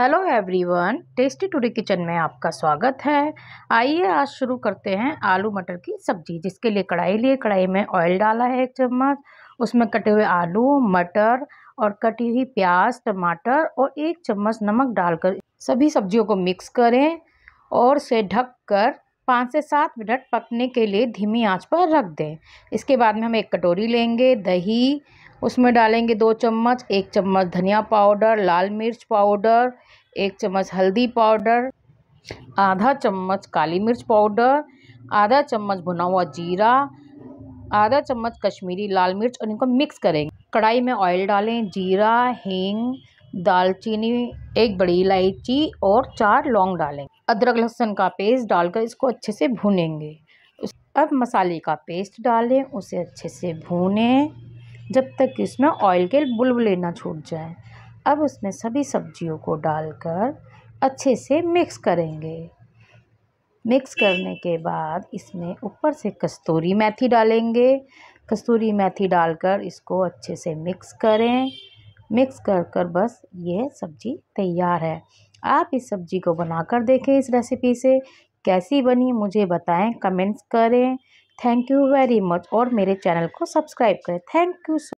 hello everyone tasty today kitchen में आपका स्वागत है आइए आज शुरू करते हैं आलू मटर की सब्जी जिसके लिए कढ़ाई लिए कढ़ाई में ऑयल डाला है एक चम्मच उसमें कटे हुए आलू मटर और कटी हुई प्याज टमाटर और एक चम्मच नमक डालकर सभी सब्जियों को मिक्स करें और से ढक कर पाँच से सात मिनट पकने के लिए धीमी आंच पर रख दें इसके बाद में हम एक कटोरी लेंगे दही उसमें डालेंगे दो चम्मच एक चम्मच धनिया पाउडर लाल मिर्च पाउडर एक चम्मच हल्दी पाउडर आधा चम्मच काली मिर्च पाउडर आधा चम्मच भुना हुआ जीरा आधा चम्मच कश्मीरी लाल मिर्च और इनको मिक्स करेंगे कढ़ाई में ऑयल डालें जीरा हींग दालचीनी एक बड़ी इलायची और चार लौंग डालें अदरक लहसुन का पेस्ट डालकर इसको अच्छे से भूनेंगे अब मसाले का पेस्ट डालें उसे अच्छे से भूनें जब तक इसमें ऑयल के बुलबुले ना छूट जाए अब उसमें सभी सब्जियों को डालकर अच्छे से मिक्स करेंगे मिक्स करने के बाद इसमें ऊपर से कस्तूरी मेथी डालेंगे कस्तूरी मेथी डालकर इसको अच्छे से मिक्स करें मिक्स कर कर बस यह सब्ज़ी तैयार है आप इस सब्ज़ी को बनाकर देखें इस रेसिपी से कैसी बनी मुझे बताएं कमेंट्स करें थैंक यू वेरी मच और मेरे चैनल को सब्सक्राइब करें थैंक यू सो